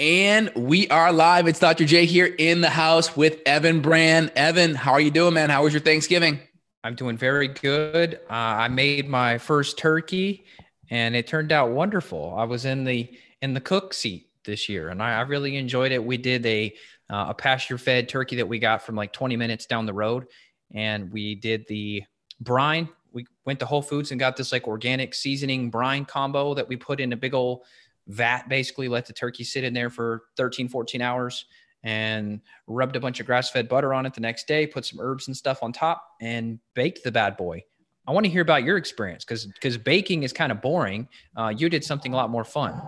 And we are live. It's Dr. J here in the house with Evan Brand. Evan, how are you doing, man? How was your Thanksgiving? I'm doing very good. Uh, I made my first turkey, and it turned out wonderful. I was in the in the cook seat this year, and I, I really enjoyed it. We did a uh, a pasture fed turkey that we got from like 20 minutes down the road, and we did the brine. We went to Whole Foods and got this like organic seasoning brine combo that we put in a big old vat basically, let the turkey sit in there for 13, 14 hours and rubbed a bunch of grass fed butter on it the next day, put some herbs and stuff on top, and baked the bad boy. I want to hear about your experience because because baking is kind of boring. Uh, you did something a lot more fun.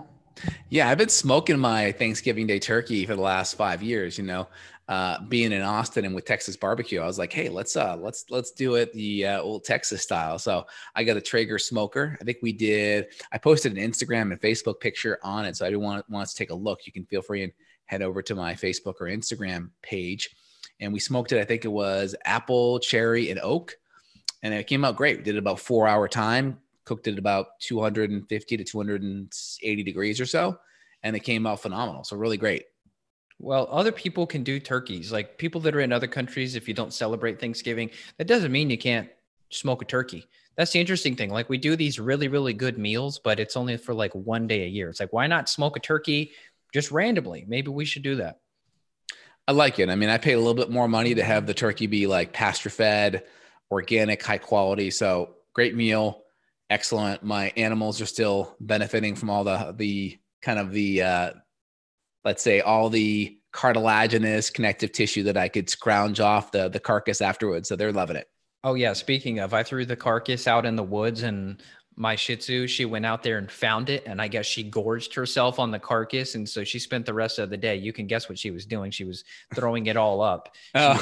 Yeah, I've been smoking my Thanksgiving Day turkey for the last five years. You know, uh, being in Austin and with Texas barbecue, I was like, hey, let's uh, let's let's do it the uh, old Texas style. So I got a Traeger smoker. I think we did. I posted an Instagram and Facebook picture on it, so I want wants to take a look. You can feel free and head over to my Facebook or Instagram page, and we smoked it. I think it was apple, cherry, and oak, and it came out great. We did about four hour time, cooked it about 250 to 280 degrees or so, and it came out phenomenal. So really great well, other people can do turkeys. Like people that are in other countries, if you don't celebrate Thanksgiving, that doesn't mean you can't smoke a turkey. That's the interesting thing. Like we do these really, really good meals, but it's only for like one day a year. It's like, why not smoke a turkey just randomly? Maybe we should do that. I like it. I mean, I pay a little bit more money to have the turkey be like pasture fed, organic, high quality. So great meal, excellent. My animals are still benefiting from all the the kind of the uh, let's say all the cartilaginous connective tissue that I could scrounge off the the carcass afterwards. So they're loving it. Oh yeah, speaking of, I threw the carcass out in the woods and my Shih Tzu, she went out there and found it, and I guess she gorged herself on the carcass, and so she spent the rest of the day. You can guess what she was doing. She was throwing it all up. She oh.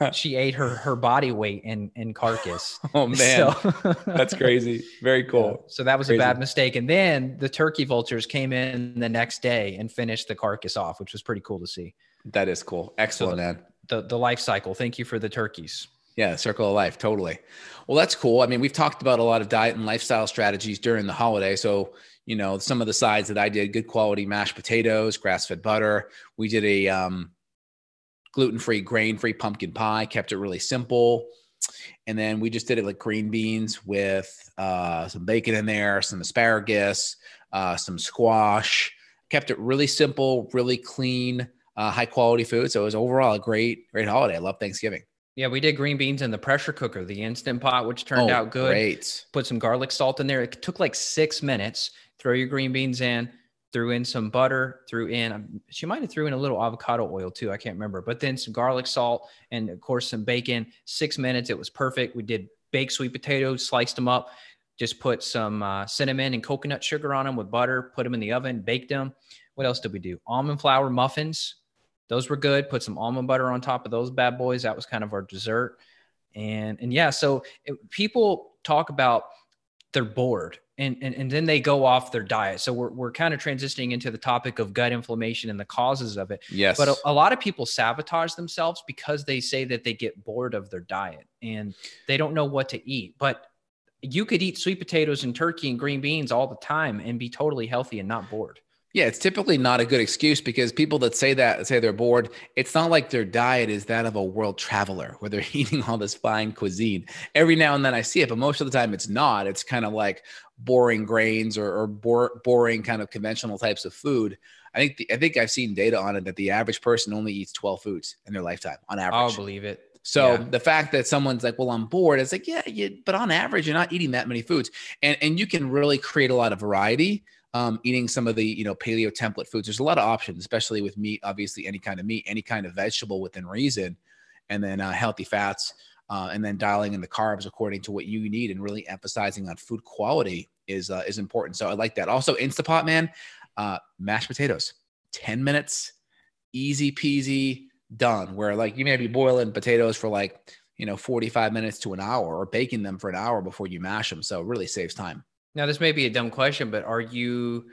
ate she ate her her body weight in in carcass. Oh man, so, that's crazy. Very cool. So that was crazy. a bad mistake. And then the turkey vultures came in the next day and finished the carcass off, which was pretty cool to see. That is cool. Excellent, so the, man. The the life cycle. Thank you for the turkeys. Yeah, circle of life, totally. Well, that's cool. I mean, we've talked about a lot of diet and lifestyle strategies during the holiday. So, you know, some of the sides that I did good quality mashed potatoes, grass fed butter. We did a um, gluten free, grain free pumpkin pie, kept it really simple. And then we just did it like green beans with uh, some bacon in there, some asparagus, uh, some squash. Kept it really simple, really clean, uh, high quality food. So it was overall a great, great holiday. I love Thanksgiving. Yeah, we did green beans in the pressure cooker, the instant pot, which turned oh, out good. Great. Put some garlic salt in there. It took like six minutes. Throw your green beans in, threw in some butter, threw in, um, she might have threw in a little avocado oil too. I can't remember, but then some garlic salt and of course some bacon. Six minutes. It was perfect. We did baked sweet potatoes, sliced them up, just put some uh, cinnamon and coconut sugar on them with butter, put them in the oven, baked them. What else did we do? Almond flour muffins those were good. Put some almond butter on top of those bad boys. That was kind of our dessert. And and yeah, so it, people talk about they're bored and, and and then they go off their diet. So we're we're kind of transitioning into the topic of gut inflammation and the causes of it. Yes. But a, a lot of people sabotage themselves because they say that they get bored of their diet and they don't know what to eat. But you could eat sweet potatoes and turkey and green beans all the time and be totally healthy and not bored. Yeah, it's typically not a good excuse because people that say that say they're bored, it's not like their diet is that of a world traveler where they're eating all this fine cuisine. Every now and then I see it, but most of the time it's not. It's kind of like boring grains or, or bore, boring kind of conventional types of food. I think the, I think I've seen data on it that the average person only eats 12 foods in their lifetime on average. I'll believe it. So yeah. the fact that someone's like, "Well, I'm bored," it's like, yeah, you, but on average, you're not eating that many foods, and and you can really create a lot of variety um, eating some of the you know paleo template foods. There's a lot of options, especially with meat. Obviously, any kind of meat, any kind of vegetable within reason, and then uh, healthy fats, uh, and then dialing in the carbs according to what you need, and really emphasizing on food quality is uh, is important. So I like that. Also, Instapot man, uh, mashed potatoes, ten minutes, easy peasy, done. Where like you may be boiling potatoes for like you know 45 minutes to an hour, or baking them for an hour before you mash them. So it really saves time. Now, this may be a dumb question, but are you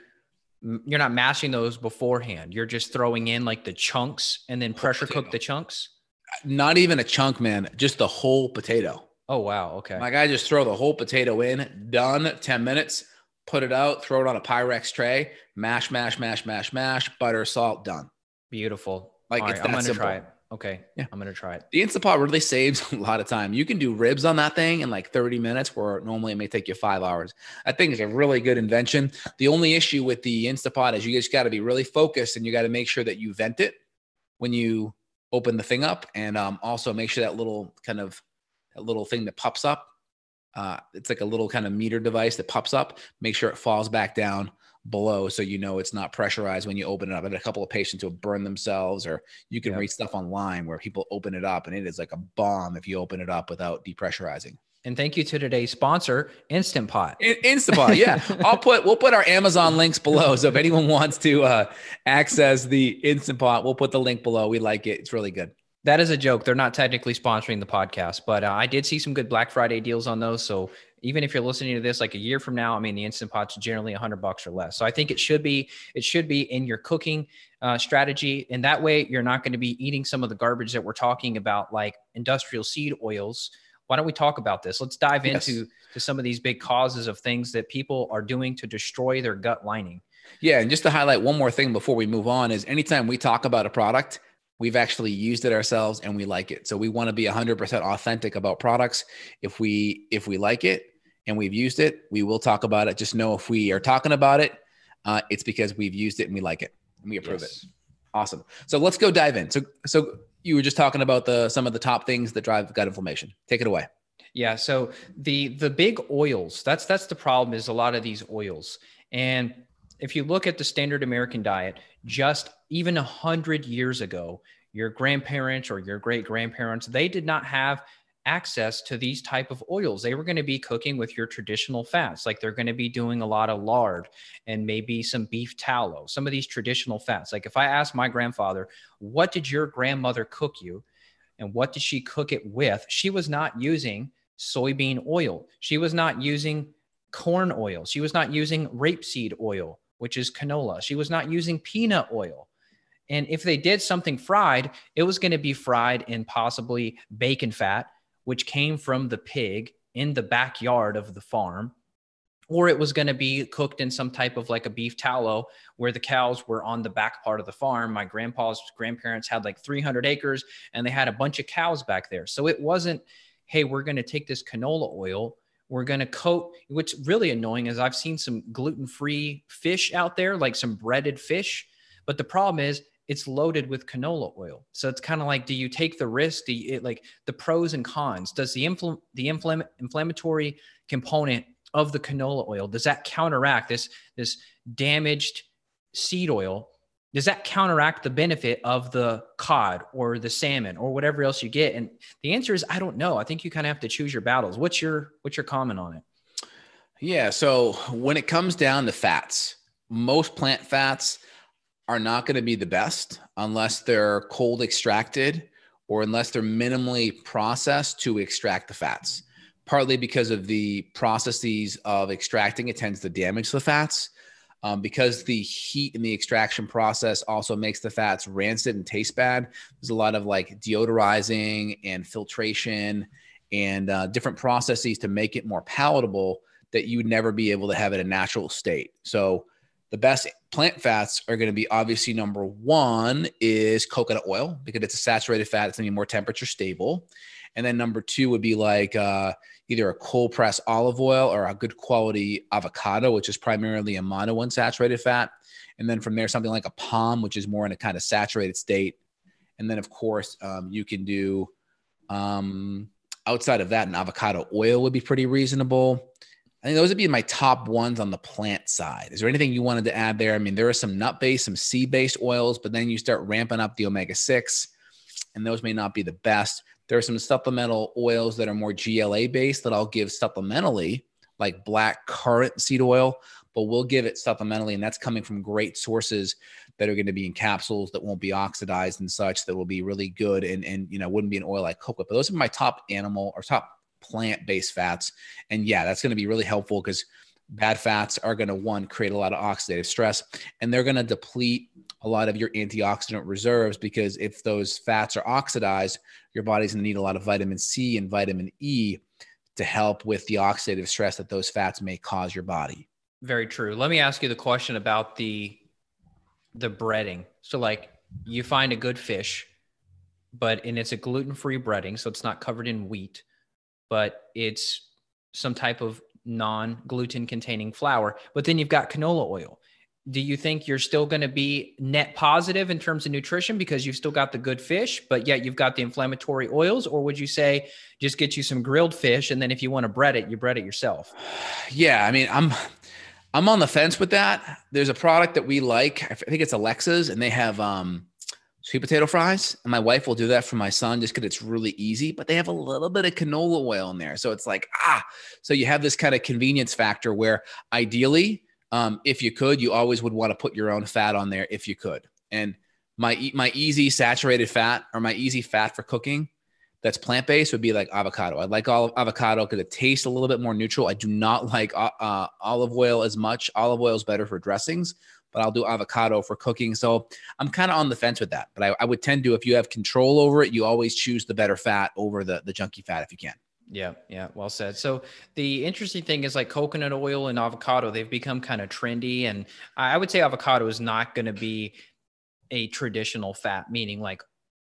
you're not mashing those beforehand? You're just throwing in like the chunks and then pressure cook the chunks? Uh, not even a chunk, man, just the whole potato. Oh wow, okay. Like I just throw the whole potato in, done, 10 minutes, put it out, throw it on a Pyrex tray, mash, mash, mash, mash, mash, butter, salt, done. Beautiful. Like All it's right, that I'm gonna simple. Try it. Okay. Yeah. I'm going to try it. The Instapot really saves a lot of time. You can do ribs on that thing in like 30 minutes, where normally it may take you five hours. I think it's a really good invention. The only issue with the Instapot is you just got to be really focused and you got to make sure that you vent it when you open the thing up. And um, also make sure that little kind of that little thing that pops up, uh, it's like a little kind of meter device that pops up, make sure it falls back down below so you know it's not pressurized when you open it up. And a couple of patients will burn themselves, or you can read stuff online where people open it up and it is like a bomb if you open it up without depressurizing. And thank you to today's sponsor, Instant Pot. Instant Pot, yeah. I'll put we'll put our Amazon links below. So if anyone wants to uh, access the Instant Pot, we'll put the link below. We like it; it's really good. That is a joke. They're not technically sponsoring the podcast, but uh, I did see some good Black Friday deals on those. So even if you're listening to this like a year from now, I mean, the Instant Pot's generally 100 bucks or less. So I think it should be it should be in your cooking uh, strategy, and that way you're not going to be eating some of the garbage that we're talking about, like industrial seed oils. Why don't we talk about this? Let's dive yes. into to some of these big causes of things that people are doing to destroy their gut lining. Yeah, and just to highlight one more thing before we move on is anytime we talk about a product, we've actually used it ourselves and we like it. So we want to be 100% authentic about products. If we if we like it, and we've used it, we will talk about it. Just know if we are talking about it, uh, it's because we've used it and we like it and we approve yes. it. Awesome. So let's go dive in. So, so you were just talking about the some of the top things that drive gut inflammation. Take it away. Yeah. So the the big oils. That's that's the problem. Is a lot of these oils and if you look at the standard American diet, just even a hundred years ago, your grandparents or your great grandparents, they did not have access to these type of oils they were going to be cooking with your traditional fats like they're going to be doing a lot of lard and maybe some beef tallow some of these traditional fats like if i ask my grandfather what did your grandmother cook you and what did she cook it with she was not using soybean oil she was not using corn oil she was not using rapeseed oil which is canola she was not using peanut oil and if they did something fried, it was going to be fried in possibly bacon fat which came from the pig in the backyard of the farm or it was going to be cooked in some type of like a beef tallow where the cows were on the back part of the farm. My grandpa's grandparents had like 300 acres and they had a bunch of cows back there. So it wasn't, hey, we're going to take this canola oil. We're going to coat. What's really annoying is I've seen some gluten free fish out there, like some breaded fish. But the problem is it's loaded with canola oil. So it's kind of like, do you take the risk? Do you, it, like the pros and cons? Does the infl- the infl- inflammatory component of the canola oil does that counteract this this damaged seed oil? Does that counteract the benefit of the cod or the salmon or whatever else you get? And the answer is, I don't know. I think you kind of have to choose your battles. What's your what's your comment on it? Yeah. So when it comes down to fats, most plant fats are not going to be the best unless they're cold extracted or unless they're minimally processed to extract the fats. Partly because of the processes of extracting, it tends to damage the fats. Um, because the heat in the extraction process also makes the fats rancid and taste bad. There's a lot of like deodorizing and filtration and uh, different processes to make it more palatable that you would never be able to have in a natural state. So the best plant fats are going to be obviously number one is coconut oil because it's a saturated fat. It's going to be more temperature stable. And then number two would be like uh, either a cold press olive oil or a good quality avocado, which is primarily a mono unsaturated fat. And then from there, something like a palm, which is more in a kind of saturated state. And then, of course, um, you can do um, outside of that, an avocado oil would be pretty reasonable. I think those would be my top ones on the plant side. Is there anything you wanted to add there? I mean, there are some nut based, some seed based oils, but then you start ramping up the omega 6, and those may not be the best. There are some supplemental oils that are more GLA based that I'll give supplementally, like black currant seed oil, but we'll give it supplementally. And that's coming from great sources that are going to be in capsules that won't be oxidized and such that will be really good and, and you know, wouldn't be an oil like coconut. But those are my top animal or top plant based fats. And yeah, that's going to be really helpful because bad fats are going to one create a lot of oxidative stress and they're going to deplete a lot of your antioxidant reserves because if those fats are oxidized your body's going to need a lot of vitamin c and vitamin e to help with the oxidative stress that those fats may cause your body very true let me ask you the question about the the breading so like you find a good fish but and it's a gluten-free breading so it's not covered in wheat but it's some type of non gluten containing flour. But then you've got canola oil. Do you think you're still going to be net positive in terms of nutrition because you've still got the good fish, but yet you've got the inflammatory oils? Or would you say just get you some grilled fish and then if you want to bread it, you bread it yourself? Yeah. I mean, I'm. I'm on the fence with that. There's a product that we like. I think it's Alexa's, and they have um, sweet potato fries. And my wife will do that for my son just because it's really easy, but they have a little bit of canola oil in there. So it's like, ah, so you have this kind of convenience factor where ideally, um, if you could, you always would want to put your own fat on there if you could. And my, my easy saturated fat or my easy fat for cooking that's plant based would be like avocado. I like olive, avocado because it tastes a little bit more neutral. I do not like uh, olive oil as much. Olive oil is better for dressings, but I'll do avocado for cooking. So I'm kind of on the fence with that. But I, I, would tend to, if you have control over it, you always choose the better fat over the, the junky fat if you can. Yeah, yeah, well said. So the interesting thing is like coconut oil and avocado, they've become kind of trendy. And I would say avocado is not going to be a traditional fat, meaning like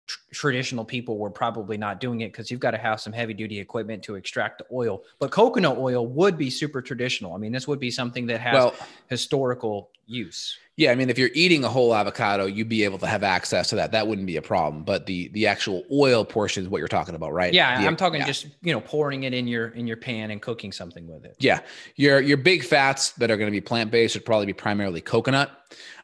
tr- traditional people were probably not doing it because you've got to have some heavy duty equipment to extract the oil. But coconut oil would be super traditional. I mean, this would be something that has well, historical use. Yeah, I mean, if you're eating a whole avocado, you'd be able to have access to that. That wouldn't be a problem. But the the actual oil portion is what you're talking about, right? Yeah, the, I'm talking yeah. just you know pouring it in your in your pan and cooking something with it. Yeah, your your big fats that are going to be plant based would probably be primarily coconut.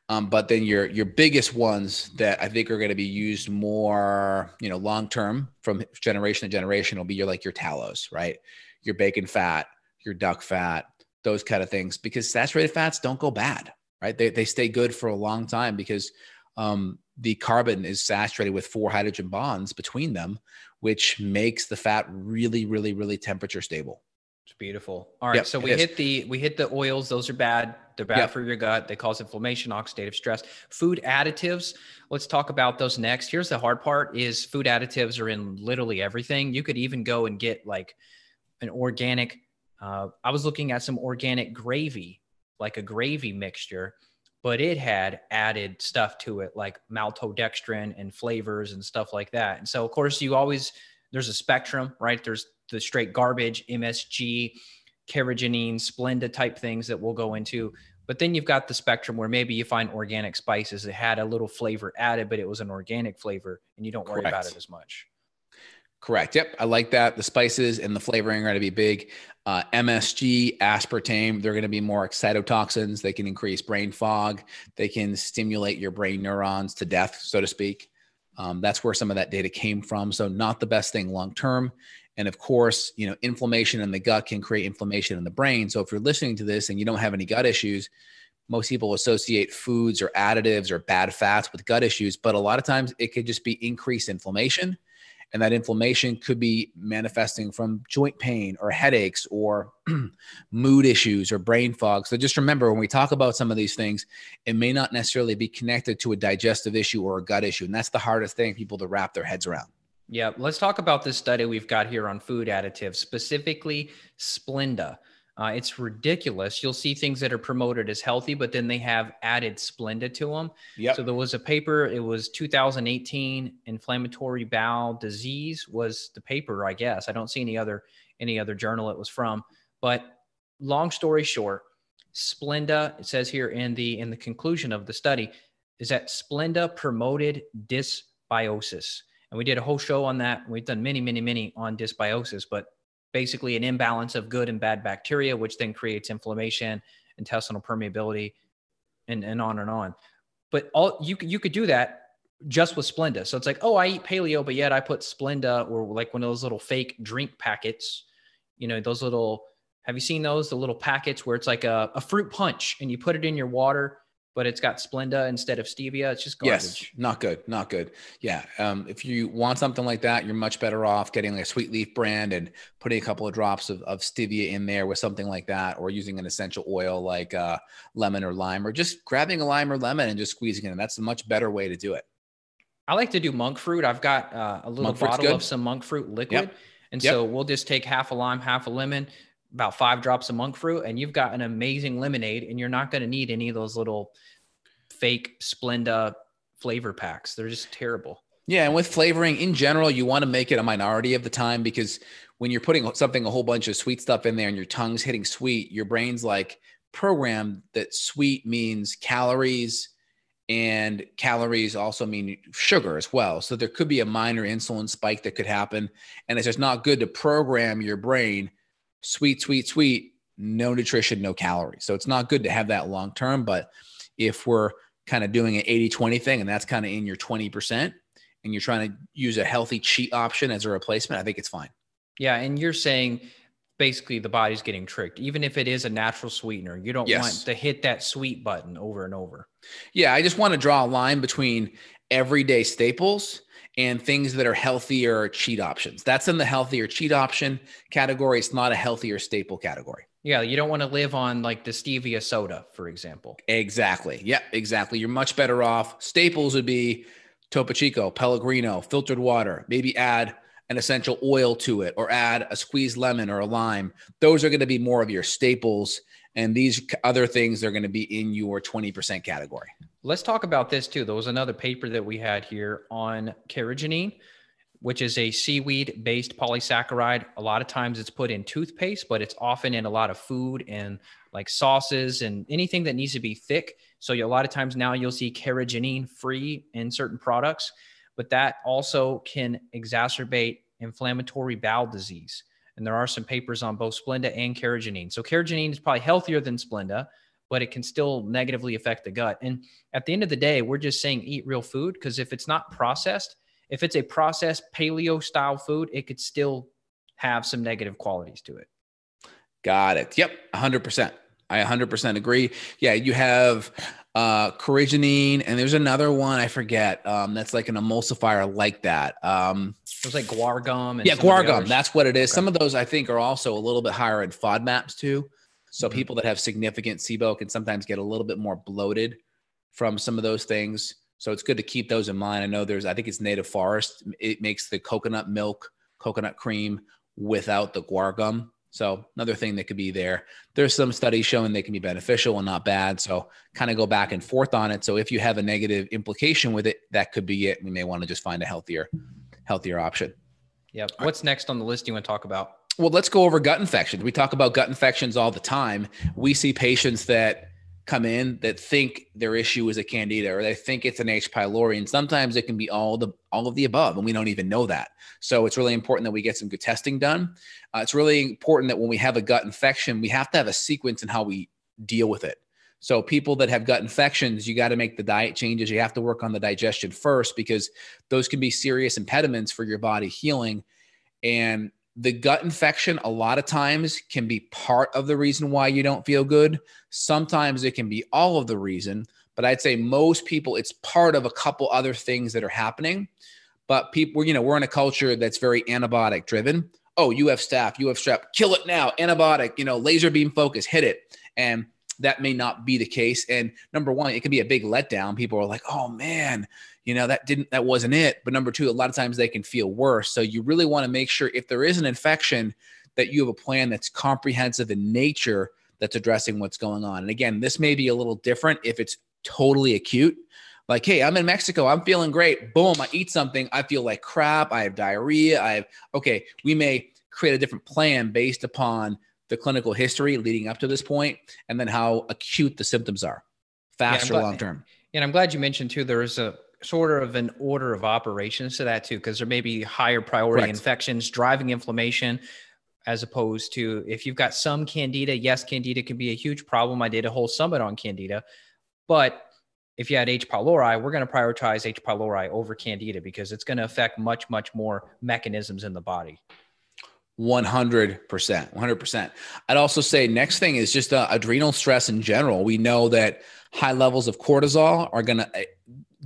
Um, but then your your biggest ones that I think are going to be used more, you know, long term from generation to generation will be your like your tallows, right? Your bacon fat, your duck fat, those kind of things, because saturated fats don't go bad, right? They they stay good for a long time because um, the carbon is saturated with four hydrogen bonds between them, which makes the fat really, really, really temperature stable. It's beautiful. All right, yep, so we hit the we hit the oils. Those are bad. They're bad yep. for your gut. They cause inflammation, oxidative stress. Food additives. Let's talk about those next. Here's the hard part: is food additives are in literally everything. You could even go and get like an organic. Uh, I was looking at some organic gravy, like a gravy mixture, but it had added stuff to it, like maltodextrin and flavors and stuff like that. And so, of course, you always there's a spectrum, right? There's the straight garbage, MSG, carrageenan, Splenda type things that we'll go into. But then you've got the spectrum where maybe you find organic spices that had a little flavor added, but it was an organic flavor and you don't worry Correct. about it as much. Correct. Yep. I like that. The spices and the flavoring are going to be big. Uh, MSG, aspartame, they're going to be more excitotoxins. They can increase brain fog. They can stimulate your brain neurons to death, so to speak. Um, that's where some of that data came from. So, not the best thing long term. And of course, you know, inflammation in the gut can create inflammation in the brain. So if you're listening to this and you don't have any gut issues, most people associate foods or additives or bad fats with gut issues, but a lot of times it could just be increased inflammation. And that inflammation could be manifesting from joint pain or headaches or mood issues or brain fog. So just remember when we talk about some of these things, it may not necessarily be connected to a digestive issue or a gut issue. And that's the hardest thing people to wrap their heads around. Yeah, let's talk about this study we've got here on food additives, specifically Splenda. Uh, it's ridiculous. You'll see things that are promoted as healthy, but then they have added Splenda to them. Yep. So there was a paper, it was 2018, inflammatory bowel disease was the paper, I guess. I don't see any other any other journal it was from. But long story short, Splenda, it says here in the in the conclusion of the study, is that Splenda promoted dysbiosis. And we did a whole show on that. We've done many, many, many on dysbiosis, but basically an imbalance of good and bad bacteria, which then creates inflammation, intestinal permeability, and, and on and on. But all you you could do that just with Splenda. So it's like, oh, I eat paleo, but yet I put Splenda or like one of those little fake drink packets, you know, those little have you seen those? The little packets where it's like a, a fruit punch and you put it in your water but it's got Splenda instead of stevia. It's just garbage. Yes, not good, not good. Yeah, um, if you want something like that, you're much better off getting like a sweet leaf brand and putting a couple of drops of, of stevia in there with something like that, or using an essential oil like uh, lemon or lime, or just grabbing a lime or lemon and just squeezing it. that's a much better way to do it. I like to do monk fruit. I've got uh, a little bottle of some monk fruit liquid. Yep. And yep. so we'll just take half a lime, half a lemon, about five drops of monk fruit and you've got an amazing lemonade and you're not going to need any of those little fake Splenda flavor packs. They're just terrible. Yeah, and with flavoring in general, you want to make it a minority of the time because when you're putting something a whole bunch of sweet stuff in there and your tongue's hitting sweet, your brain's like programmed that sweet means calories and calories also mean sugar as well. So there could be a minor insulin spike that could happen and it's just not good to program your brain sweet, sweet, sweet, no nutrition, no calories. So it's not good to have that long term. But if we're kind of doing an 80 20 thing and that's kind of in your 20%, and you're trying to use a healthy cheat option as a replacement, I think it's fine. Yeah. And you're saying basically the body's getting tricked, even if it is a natural sweetener. You don't yes. want to hit that sweet button over and over. Yeah. I just want to draw a line between everyday staples and things that are healthier cheat options. That's in the healthier cheat option category. It's not a healthier staple category. Yeah, you don't want to live on like the stevia soda, for example. Exactly. Yeah, exactly. You're much better off. Staples would be Topo Chico, Pellegrino, filtered water, maybe add an essential oil to it or add a squeezed lemon or a lime. Those are going to be more of your staples and these other things are going to be in your 20% category. Let's talk about this too. There was another paper that we had here on carrageenan, which is a seaweed based polysaccharide. A lot of times it's put in toothpaste, but it's often in a lot of food and like sauces and anything that needs to be thick. So a lot of times now you'll see carrageenan free in certain products, but that also can exacerbate inflammatory bowel disease. And there are some papers on both Splenda and carrageenan. So carrageenan is probably healthier than Splenda, but it can still negatively affect the gut. And at the end of the day, we're just saying eat real food because if it's not processed, if it's a processed paleo style food, it could still have some negative qualities to it. Got it. Yep, 100%. I 100% agree. Yeah, you have uh, coragenine, and there's another one I forget. Um, that's like an emulsifier like that. Um, it was like guar gum. yeah, guar gum. That's what it is. Okay. Some of those I think are also a little bit higher in FODMAPs too. So mm-hmm. people that have significant SIBO can sometimes get a little bit more bloated from some of those things. So it's good to keep those in mind. I know there's, I think it's native forest. It makes the coconut milk, coconut cream without the guar gum. So another thing that could be there. There's some studies showing they can be beneficial and not bad. So kind of go back and forth on it. So if you have a negative implication with it, that could be it. We may want to just find a healthier, healthier option. Yeah. What's right. next on the list you want to talk about? Well, let's go over gut infections. We talk about gut infections all the time. We see patients that come in that think their issue is a candida or they think it's an H. pylori. And sometimes it can be all the all of the above, and we don't even know that. So it's really important that we get some good testing done. Uh, it's really important that when we have a gut infection, we have to have a sequence in how we deal with it. So people that have gut infections, you got to make the diet changes. You have to work on the digestion first because those can be serious impediments for your body healing. And the gut infection a lot of times can be part of the reason why you don't feel good. Sometimes it can be all of the reason, but I'd say most people it's part of a couple other things that are happening. But people, you know, we're in a culture that's very antibiotic driven. Oh, you have staff, you have strep, kill it now, antibiotic, you know, laser beam focus, hit it. And that may not be the case. And number one, it can be a big letdown. People are like, oh man, you know, that didn't, that wasn't it. But number two, a lot of times they can feel worse. So you really want to make sure if there is an infection, that you have a plan that's comprehensive in nature that's addressing what's going on. And again, this may be a little different if it's totally acute. Like, hey, I'm in Mexico, I'm feeling great. Boom, I eat something, I feel like crap, I have diarrhea, I have, okay, we may create a different plan based upon the clinical history leading up to this point, and then how acute the symptoms are, fast yeah, or long term. And I'm glad you mentioned too. There is a sort of an order of operations to that too, because there may be higher priority Correct. infections driving inflammation, as opposed to if you've got some candida. Yes, candida can be a huge problem. I did a whole summit on candida, but if you had H. pylori, we're going to prioritize H. pylori over candida because it's going to affect much, much more mechanisms in the body. 100%. 100%. I'd also say next thing is just uh, adrenal stress in general. We know that high levels of cortisol are going to uh,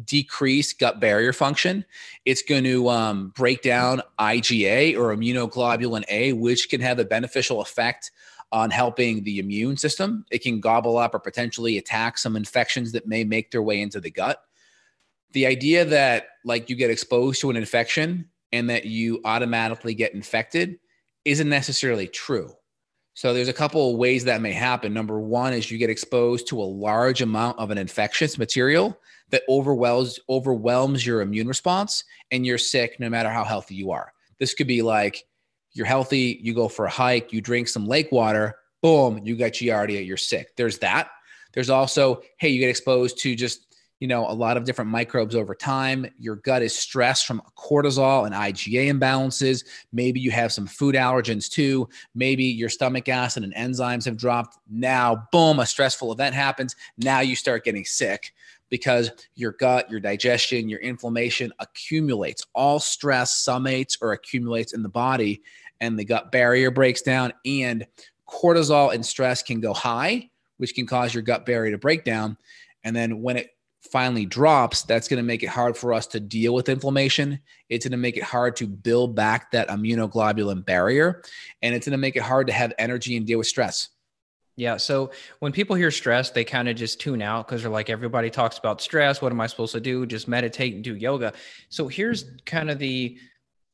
decrease gut barrier function. It's going to um, break down IgA or immunoglobulin A, which can have a beneficial effect on helping the immune system. It can gobble up or potentially attack some infections that may make their way into the gut. The idea that like you get exposed to an infection and that you automatically get infected isn't necessarily true. So there's a couple of ways that may happen. Number one is you get exposed to a large amount of an infectious material that overwhelms overwhelms your immune response and you're sick no matter how healthy you are. This could be like you're healthy, you go for a hike, you drink some lake water, boom, you got Giardia, you're sick. There's that. There's also, hey, you get exposed to just you know, a lot of different microbes over time. Your gut is stressed from cortisol and IgA imbalances. Maybe you have some food allergens too. Maybe your stomach acid and enzymes have dropped. Now, boom, a stressful event happens. Now you start getting sick because your gut, your digestion, your inflammation accumulates. All stress summates or accumulates in the body, and the gut barrier breaks down. And cortisol and stress can go high, which can cause your gut barrier to break down. And then when it finally drops, that's going to make it hard for us to deal with inflammation. It's going to make it hard to build back that immunoglobulin barrier. And it's going to make it hard to have energy and deal with stress. Yeah. So when people hear stress, they kind of just tune out because they're like, everybody talks about stress. What am I supposed to do? Just meditate and do yoga. So here's kind of the,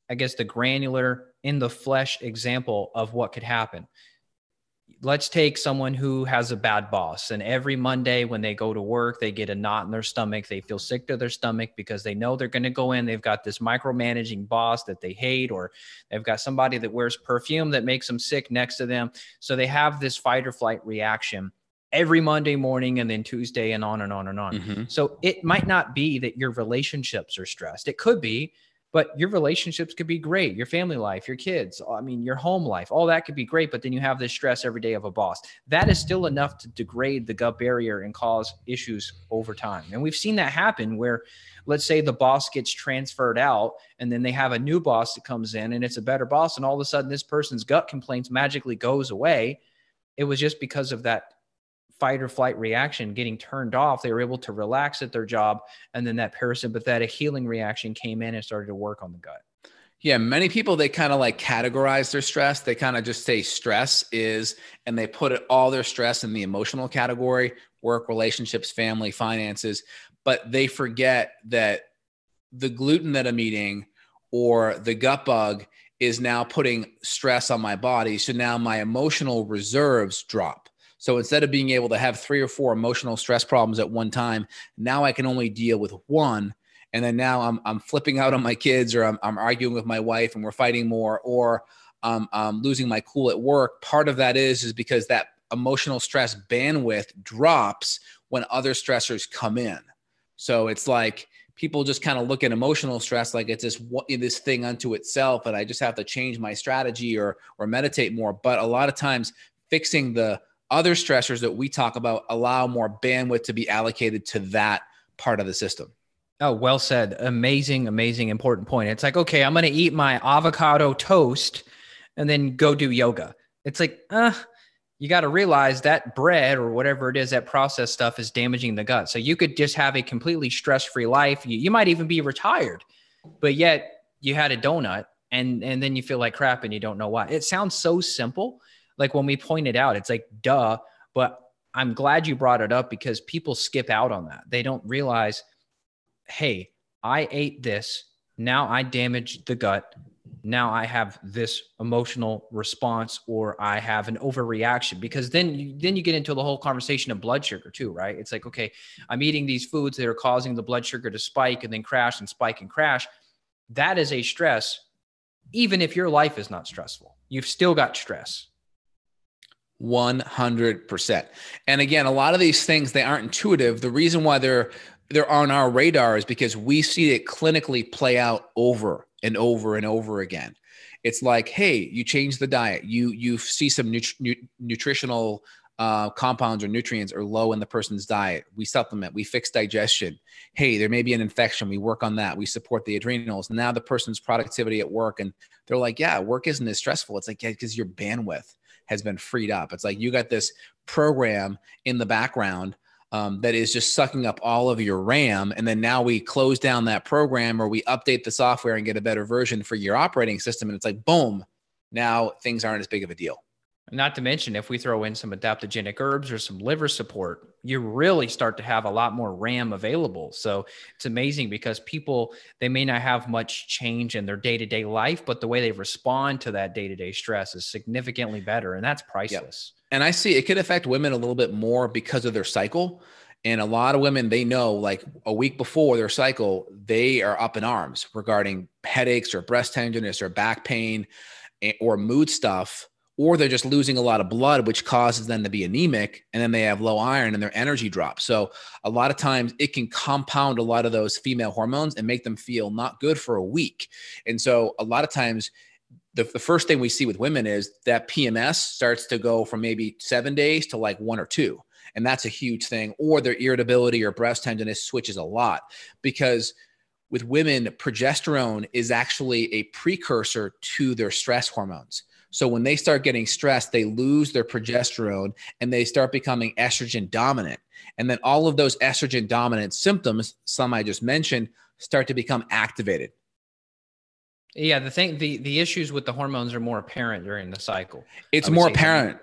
I guess, the granular in the flesh example of what could happen let's take someone who has a bad boss and every monday when they go to work they get a knot in their stomach they feel sick to their stomach because they know they're going to go in they've got this micromanaging boss that they hate or they've got somebody that wears perfume that makes them sick next to them so they have this fight or flight reaction every monday morning and then tuesday and on and on and on mm-hmm. so it might not be that your relationships are stressed it could be but your relationships could be great your family life your kids i mean your home life all that could be great but then you have this stress every day of a boss that is still enough to degrade the gut barrier and cause issues over time and we've seen that happen where let's say the boss gets transferred out and then they have a new boss that comes in and it's a better boss and all of a sudden this person's gut complaints magically goes away it was just because of that fight or flight reaction getting turned off, they were able to relax at their job. And then that parasympathetic healing reaction came in and started to work on the gut. Yeah, many people they kind of like categorize their stress. They kind of just say stress is, and they put it all their stress in the emotional category work, relationships, family, finances. But they forget that the gluten that I'm eating or the gut bug is now putting stress on my body. So now my emotional reserves drop so instead of being able to have three or four emotional stress problems at one time, now I can only deal with one. And then now I'm, I'm flipping out on my kids or I'm, I'm arguing with my wife and we're fighting more or I'm um, I'm um, losing my cool at work. Part of that is, is because that emotional stress bandwidth drops when other stressors come in. So it's like people just kind of look at emotional stress like it's this this thing unto itself, and I just have to change my strategy or or meditate more. But a lot of times, fixing the other stressors that we talk about allow more bandwidth to be allocated to that part of the system. Oh, well said. Amazing, amazing, important point. It's like, okay, I'm going to eat my avocado toast and then go do yoga. It's like, uh, you got to realize that bread or whatever it is, that processed stuff is damaging the gut. So you could just have a completely stress free life. You, you might even be retired, but yet you had a donut and, and then you feel like crap and you don't know why. It sounds so simple, like when we point it out, it's like, duh. But I'm glad you brought it up because people skip out on that. They don't realize, hey, I ate this. Now I damaged the gut. Now I have this emotional response, or I have an overreaction. Because then, you, then you get into the whole conversation of blood sugar too, right? It's like, okay, I'm eating these foods that are causing the blood sugar to spike and then crash and spike and crash. That is a stress, even if your life is not stressful. You've still got stress 100%. And again, a lot of these things they aren't intuitive. The reason why they're they're on our radar is because we see it clinically play out over and over and over again. It's like, hey, you change the diet. You you see some nut- nutritional uh, compounds or nutrients are low in the person's diet. We supplement, we fix digestion. Hey, there may be an infection. We work on that. We support the adrenals. Now the person's productivity at work, and they're like, yeah, work isn't as stressful. It's like, yeah, because your bandwidth has been freed up. It's like you got this program in the background um, that is just sucking up all of your RAM. And then now we close down that program or we update the software and get a better version for your operating system. And it's like, boom, now things aren't as big of a deal. Not to mention, if we throw in some adaptogenic herbs or some liver support, you really start to have a lot more RAM available. So it's amazing because people, they may not have much change in their day to day life, but the way they respond to that day to day stress is significantly better. And that's priceless. Yep. And I see it could affect women a little bit more because of their cycle. And a lot of women, they know like a week before their cycle, they are up in arms regarding headaches or breast tenderness or back pain eh, or mood stuff or they're just losing a lot of blood, which causes them to be anemic, and then they have low iron and their energy drops. So a lot of times it can compound a lot of those female hormones and make them feel not good for a week. And so a lot of times the, the first thing we see with women is that PMS starts to go from maybe seven days to like one or two. And that's a huge thing. Or their irritability or breast tenderness switches a lot because with women, progesterone is actually a precursor to their stress hormones. So when they start getting stressed, they lose their progesterone and they start becoming estrogen dominant. And then all of those estrogen dominant symptoms, some I just mentioned, start to become activated. Yeah, the thing the the issues with the hormones are more apparent during the cycle. It's more apparent.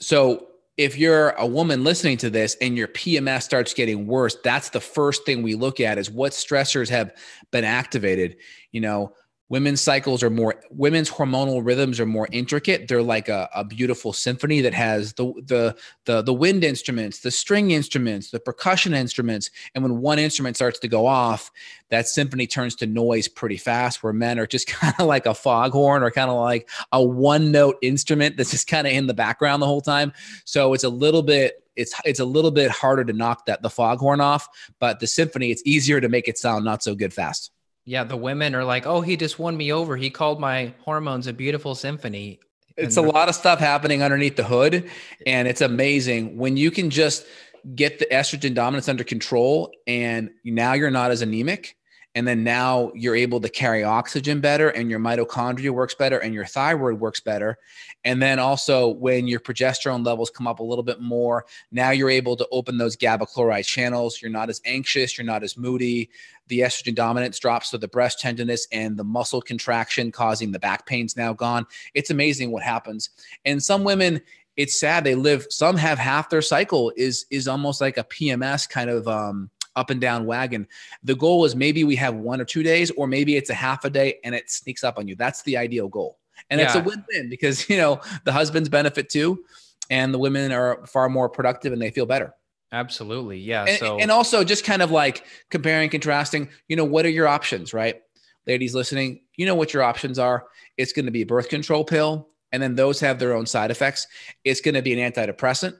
So if you're a woman listening to this and your PMS starts getting worse, that's the first thing we look at is what stressors have been activated. You know, women's cycles are more women's hormonal rhythms are more intricate they're like a, a, beautiful symphony that has the, the the the wind instruments the string instruments the percussion instruments and when one instrument starts to go off that symphony turns to noise pretty fast where men are just kind of like a foghorn or kind of like a one note instrument that's just kind of in the background the whole time so it's a little bit it's it's a little bit harder to knock that the foghorn off but the symphony it's easier to make it sound not so good fast yeah, the women are like, oh, he just won me over. He called my hormones a beautiful symphony. It's and a lot of stuff happening underneath the hood. And it's amazing when you can just get the estrogen dominance under control and now you're not as anemic and then now you're able to carry oxygen better and your mitochondria works better and your thyroid works better and then also when your progesterone levels come up a little bit more now you're able to open those GABA chloride channels you're not as anxious you're not as moody the estrogen dominance drops so the breast tenderness and the muscle contraction causing the back pains now gone it's amazing what happens and some women it's sad they live some have half their cycle is is almost like a pms kind of um up and down wagon. The goal is maybe we have one or two days, or maybe it's a half a day and it sneaks up on you. That's the ideal goal. And yeah. it's a win win because, you know, the husbands benefit too, and the women are far more productive and they feel better. Absolutely. Yeah. And, so, and also just kind of like comparing, contrasting, you know, what are your options, right? Ladies listening, you know what your options are. It's going to be a birth control pill, and then those have their own side effects. It's going to be an antidepressant.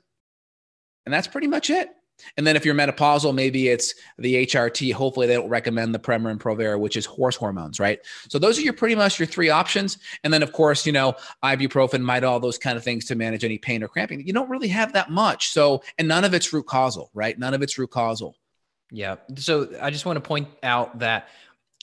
And that's pretty much it. And then if you're menopausal, maybe it's the HRT. Hopefully they don't recommend the Premarin Provera, which is horse hormones, right? So those are your pretty much your three options. And then of course, you know, ibuprofen, might all those kind of things to manage any pain or cramping. You don't really have that much. So, and none of it's root causal, right? None of it's root causal. Yeah. So I just want to point out that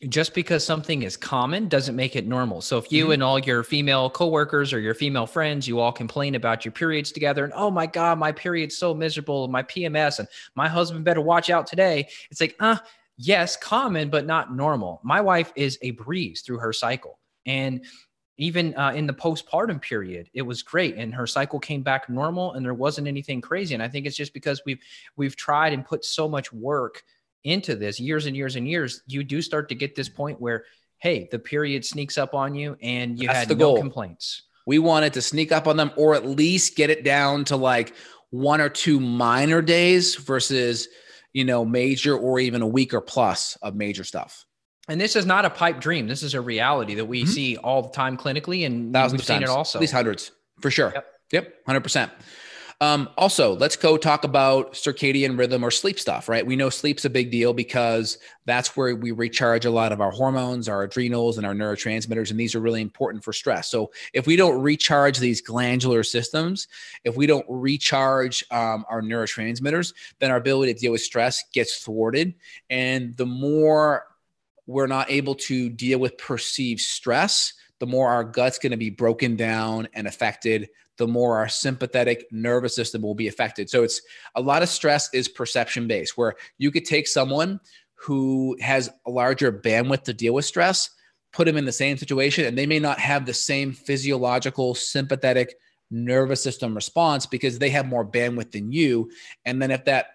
just because something is common doesn't make it normal. So if you mm-hmm. and all your female coworkers or your female friends, you all complain about your periods together and oh my god, my period's so miserable, my PMS and my husband better watch out today. It's like, uh, yes, common but not normal. My wife is a breeze through her cycle. And even uh, in the postpartum period it was great and her cycle came back normal and there wasn't anything crazy and i think it's just because we've we've tried and put so much work into this years and years and years, you do start to get this point where, hey, the period sneaks up on you and you That's had the no goal. complaints. We wanted to sneak up on them or at least get it down to like one or two minor days versus, you know, major or even a week or plus of major stuff. And this is not a pipe dream. This is a reality that we mm-hmm. see all the time clinically and 1000s we've seen times. it also. At least hundreds for sure. Yep. Yep, 100%. Um, also, let's go talk about circadian rhythm or sleep stuff, right? We know sleep's a big deal because that's where we recharge a lot of our hormones, our adrenals, and our neurotransmitters. And these are really important for stress. So, if we don't recharge these glandular systems, if we don't recharge um, our neurotransmitters, then our ability to deal with stress gets thwarted. And the more we're not able to deal with perceived stress, the more our gut's going to be broken down and affected, the more our sympathetic nervous system will be affected. So it's a lot of stress is perception based, where you could take someone who has a larger bandwidth to deal with stress, put them in the same situation, and they may not have the same physiological sympathetic nervous system response because they have more bandwidth than you. And then if that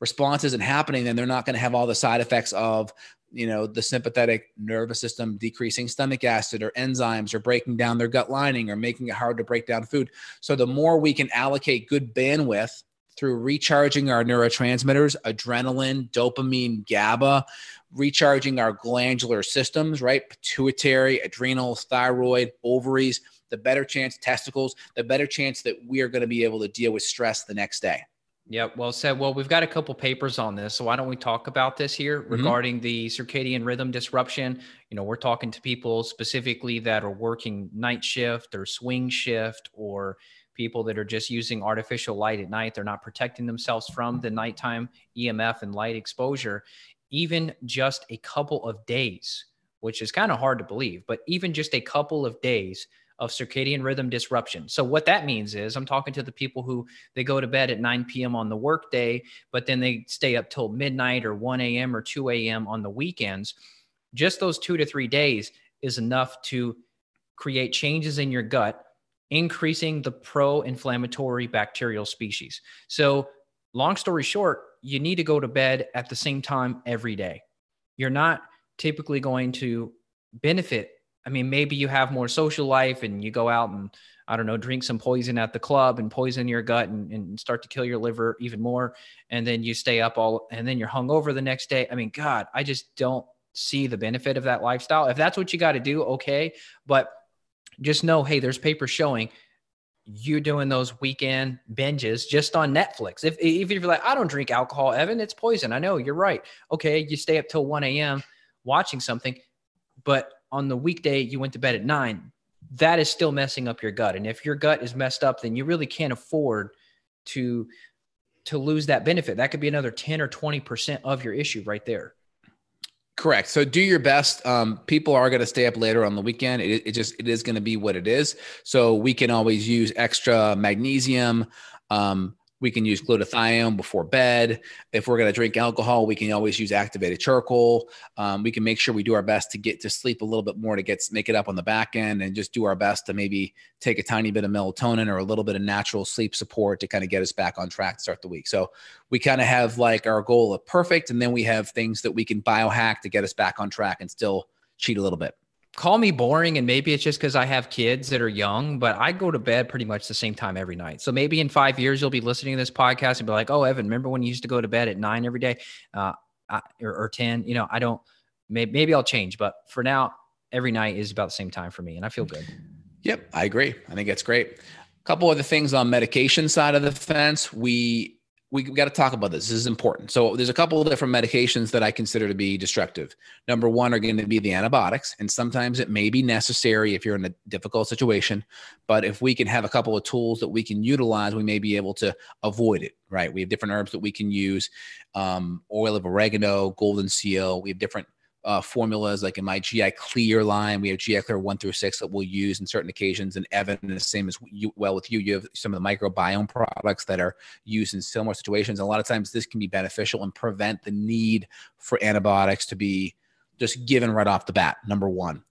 response isn't happening, then they're not going to have all the side effects of you know the sympathetic nervous system decreasing stomach acid or enzymes or breaking down their gut lining or making it hard to break down food so the more we can allocate good bandwidth through recharging our neurotransmitters adrenaline dopamine gaba recharging our glandular systems right pituitary adrenal, thyroid ovaries the better chance testicles the better chance that we are going to be able to deal with stress the next day Yep. Well said. Well, we've got a couple papers on this, so why don't we talk about this here mm-hmm. regarding the circadian rhythm disruption? You know, we're talking to people specifically that are working night shift or swing shift or people that are just using artificial light at night. They're not protecting themselves from the nighttime EMF and light exposure, even just a couple of days, which is kind of hard to believe, but even just a couple of days of circadian rhythm disruption. So what that means is I'm talking to the people who they go to bed at 9 p.m. on the workday, but then they stay up till midnight or 1 a.m. or 2 a.m. on the weekends. Just those two to three days is enough to create changes in your gut, increasing the pro inflammatory bacterial species. So, long story short, you need to go to bed at the same time every day. You're not typically going to benefit I mean, maybe you have more social life and you go out and I don't know, drink some poison at the club and poison your gut and, and start to kill your liver even more. And then you stay up all and then you're hungover the next day. I mean, God, I just don't see the benefit of that lifestyle. If that's what you got to do, okay. But just know, hey, there's paper showing you doing those weekend binges just on Netflix. If, if you're like, I don't drink alcohol, Evan, it's poison. I know you're right. Okay. You stay up till 1 a.m. watching something, but on the weekday you went to bed at nine, that is still messing up your gut. And if your gut is messed up, then you really can't afford to to lose that benefit. That could be another 10 or 20% of your issue right there. Correct. So do your best. Um, people are going to stay up later on the weekend. It, it just it is going to be what it is. So we can always use extra magnesium, um, we can use glutathione before bed. If we're going to drink alcohol, we can always use activated charcoal. Um, we can make sure we do our best to get to sleep a little bit more to get make it up on the back end, and just do our best to maybe take a tiny bit of melatonin or a little bit of natural sleep support to kind of get us back on track to start the week. So we kind of have like our goal of perfect, and then we have things that we can biohack to get us back on track and still cheat a little bit call me boring and maybe it's just because i have kids that are young but i go to bed pretty much the same time every night so maybe in five years you'll be listening to this podcast and be like oh evan remember when you used to go to bed at nine every day uh, I, or, or 10 you know i don't maybe, maybe i'll change but for now every night is about the same time for me and i feel good yep i agree i think that's great a couple other things on medication side of the fence we we got to talk about this. This is important. So there's a couple of different medications that I consider to be destructive. Number one are going to be the antibiotics, and sometimes it may be necessary if you're in a difficult situation. But if we can have a couple of tools that we can utilize, we may be able to avoid it. Right? We have different herbs that we can use: um, oil of oregano, golden seal. We have different uh, formulas. Like in my GI Clear line, we have GI Clear one through six that we'll use in certain occasions. And Evan, the same as you, well with you, you have some of the microbiome products that are used in similar situations. A lot of times, this can be beneficial and prevent the need for antibiotics to be just given right off the bat. Number one.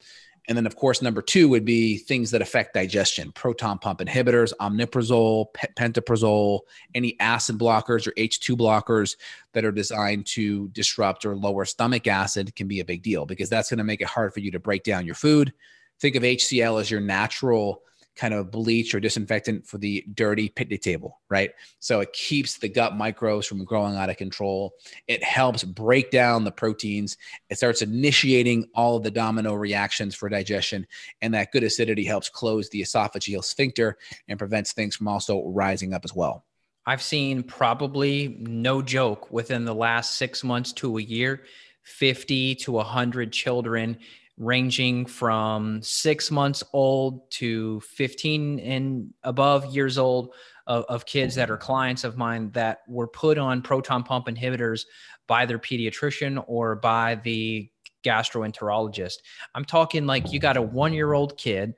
And then, of course, number two would be things that affect digestion proton pump inhibitors, omniprazole, pentaprazole, any acid blockers or H2 blockers that are designed to disrupt or lower stomach acid can be a big deal because that's going to make it hard for you to break down your food. Think of HCl as your natural kind of bleach or disinfectant for the dirty picnic table, right? So it keeps the gut microbes from growing out of control. It helps break down the proteins. It starts initiating all of the domino reactions for digestion. And that good acidity helps close the esophageal sphincter and prevents things from also rising up as well. I've seen probably no joke within the last six months to a year, 50 to 100 children ranging from six months old to 15 and above years old of, of, kids that are clients of mine that were put on proton pump inhibitors by their pediatrician or by the gastroenterologist. I'm talking like you got a one year old kid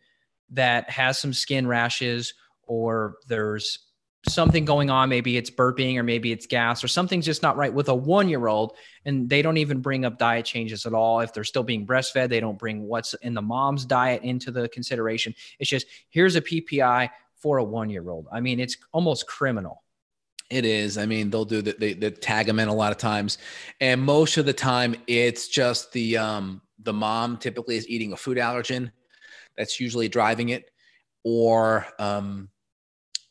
that has some skin rashes or there's something going on. Maybe it's burping or maybe it's gas or something's just not right with a one year old. And they don't even bring up diet changes at all. If they're still being breastfed, they don't bring what's in the mom's diet into the consideration. It's just here's a PPI for a one year old. I mean, it's almost criminal. It is. I mean, they'll do that. They, they tag them in a lot of times, and most of the time, it's just the um, the mom typically is eating a food allergen that's usually driving it, or um,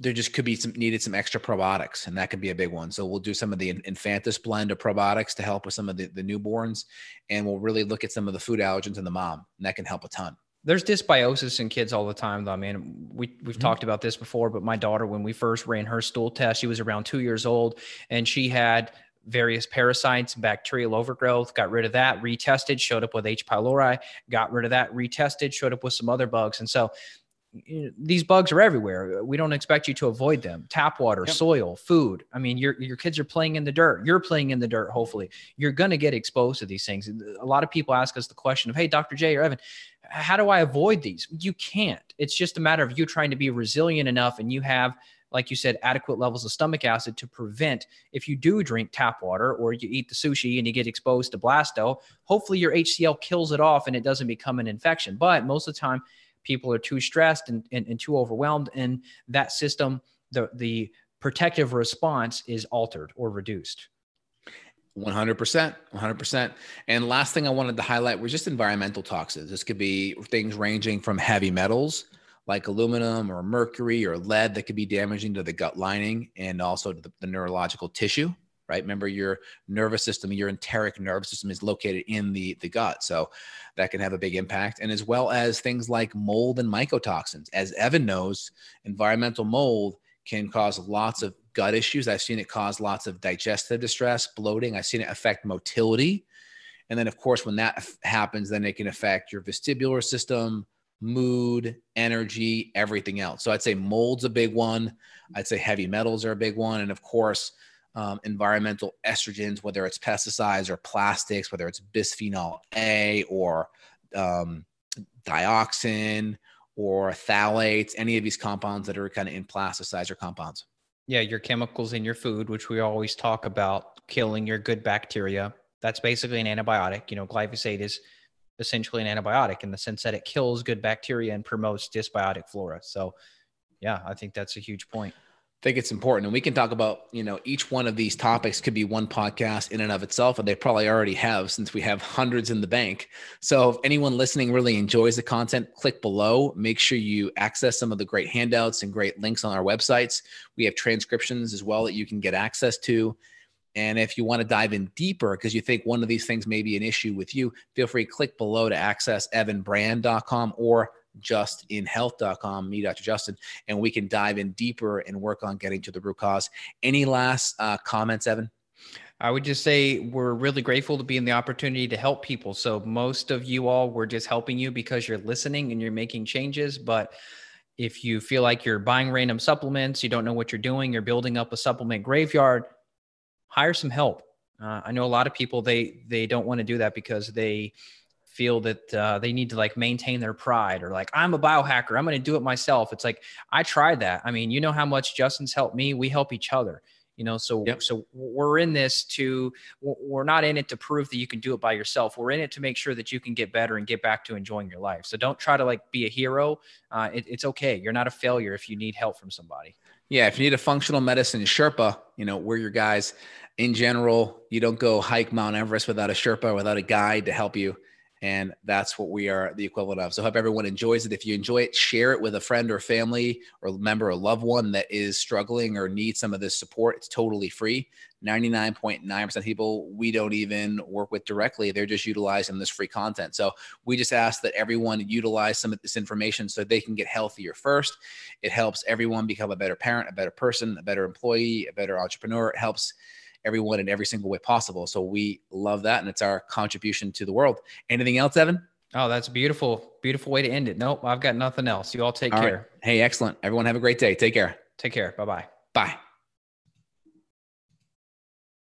there just could be some needed some extra probiotics, and that could be a big one. So we'll do some of the infantis blend of probiotics to help with some of the, the newborns, and we'll really look at some of the food allergens in the mom, and that can help a ton there's dysbiosis in kids all the time though. I mean, we we've mm-hmm. talked about this before, but my daughter, when we first ran her stool test, she was around two years old and she had various parasites, bacterial overgrowth, got rid of that, retested, showed up with H. pylori, got rid of that, retested, showed up with some other bugs. And so these bugs are everywhere. We don't expect you to avoid them. Tap water, yep. soil, food. I mean, your your kids are playing in the dirt. You're playing in the dirt. Hopefully, you're going to get exposed to these things. A lot of people ask us the question of, "Hey, Dr. J or Evan, how do I avoid these?" You can't. It's just a matter of you trying to be resilient enough, and you have like you said, adequate levels of stomach acid to prevent if you do drink tap water or you eat the sushi and you get exposed to blasto. Hopefully, your HCl kills it off and it doesn't become an infection. But most of the time, people are too stressed and, and, and too overwhelmed and that system the the protective response is altered or reduced 100% 100% and last thing i wanted to highlight was just environmental toxins this could be things ranging from heavy metals like aluminum or mercury or lead that could be damaging to the gut lining and also to the, the neurological tissue right? Remember, your nervous system, your enteric nervous system is located in the, the gut. So that can have a big impact. And as well as things like mold and mycotoxins. As Evan knows, environmental mold can cause lots of gut issues. I've seen it cause lots of digestive distress, bloating. I've seen it affect motility. And then, of course, when that happens, then it can affect your vestibular system, mood, energy, everything else. So I'd say mold's a big one. I'd say heavy metals are a big one. And of course, um, environmental estrogens, whether it's pesticides or plastics, whether it's bisphenol A or um, dioxin or phthalates, any of these compounds that are kind of in plasticizer compounds. Yeah, your chemicals in your food, which we always talk about, killing your good bacteria. That's basically an antibiotic. You know, glyphosate is essentially an antibiotic in the sense that it kills good bacteria and promotes dysbiotic flora. So, yeah, I think that's a huge point think it's important and we can talk about you know each one of these topics could be one podcast in and of itself and they probably already have since we have hundreds in the bank so if anyone listening really enjoys the content click below make sure you access some of the great handouts and great links on our websites we have transcriptions as well that you can get access to and if you want to dive in deeper because you think one of these things may be an issue with you feel free to click below to access evanbrand.com or justinhealth.com, me, Dr. Justin, and we can dive in deeper and work on getting to the root cause. Any last uh, comments, Evan? I would just say we're really grateful to be in the opportunity to help people. So most of you all, we're just helping you because you're listening and you're making changes. But if you feel like you're buying random supplements, you don't know what you're doing, you're building up a supplement graveyard, hire some help. Uh, I know a lot of people they they don't want to do that because they feel that uh, they need to like maintain their pride or like i'm a biohacker i'm going to do it myself it's like i tried that i mean you know how much justin's helped me we help each other you know so yep. so we're in this to we're not in it to prove that you can do it by yourself we're in it to make sure that you can get better and get back to enjoying your life so don't try to like be a hero uh, it, it's okay you're not a failure if you need help from somebody yeah if you need a functional medicine sherpa you know we're your guys in general you don't go hike mount everest without a sherpa without a guide to help you and that's what we are the equivalent of. So I hope everyone enjoys it. If you enjoy it, share it with a friend or family or member or loved one that is struggling or needs some of this support. It's totally free. 99.9% of people we don't even work with directly. They're just utilizing this free content. So we just ask that everyone utilize some of this information so they can get healthier first. It helps everyone become a better parent, a better person, a better employee, a better entrepreneur. It helps everyone in every single way possible. So we love that. And it's our contribution to the world. Anything else, Evan? Oh, that's beautiful. Beautiful way to end it. Nope, I've got nothing else. You all take all care. Right. Hey, excellent. Everyone have a great day. Take care. Take care. Bye-bye. Bye.